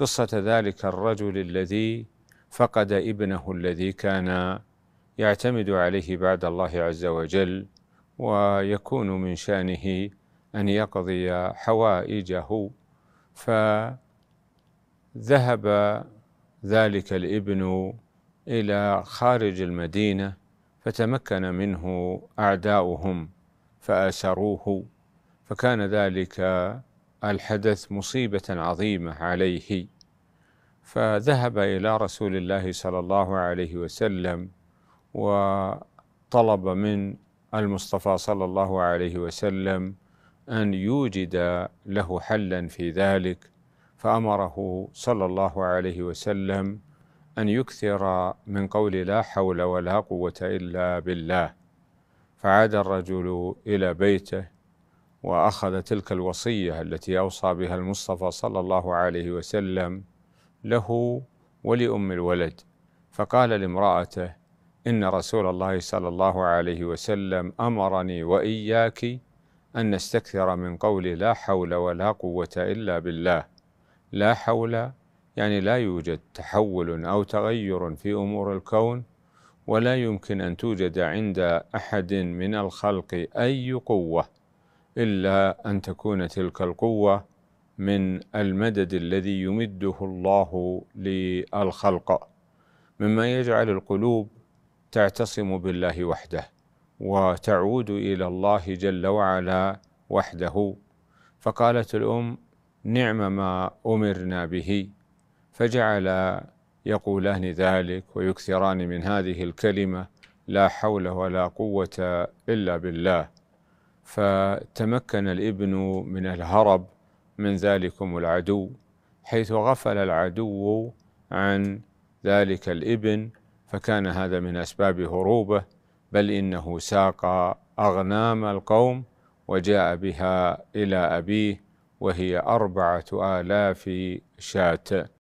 قصة ذلك الرجل الذي فقد ابنه الذي كان يعتمد عليه بعد الله عز وجل ويكون من شأنه أن يقضي حوائجه فذهب ذلك الابن إلى خارج المدينة فتمكن منه أعداؤهم فأسروه فكان ذلك الحدث مصيبة عظيمة عليه فذهب إلى رسول الله صلى الله عليه وسلم وطلب من المصطفى صلى الله عليه وسلم أن يوجد له حلا في ذلك فأمره صلى الله عليه وسلم أن يكثر من قول لا حول ولا قوة إلا بالله فعاد الرجل إلى بيته واخذ تلك الوصيه التي اوصى بها المصطفى صلى الله عليه وسلم له ولام الولد فقال لامراته ان رسول الله صلى الله عليه وسلم امرني واياك ان نستكثر من قول لا حول ولا قوه الا بالله لا حول يعني لا يوجد تحول او تغير في امور الكون ولا يمكن ان توجد عند احد من الخلق اي قوه الا ان تكون تلك القوه من المدد الذي يمده الله للخلق مما يجعل القلوب تعتصم بالله وحده وتعود الى الله جل وعلا وحده فقالت الام نعم ما امرنا به فجعل يقولان ذلك ويكثران من هذه الكلمه لا حول ولا قوه الا بالله فتمكن الابن من الهرب من ذلكم العدو حيث غفل العدو عن ذلك الابن فكان هذا من اسباب هروبه بل انه ساق اغنام القوم وجاء بها الى ابيه وهي اربعه الاف شاه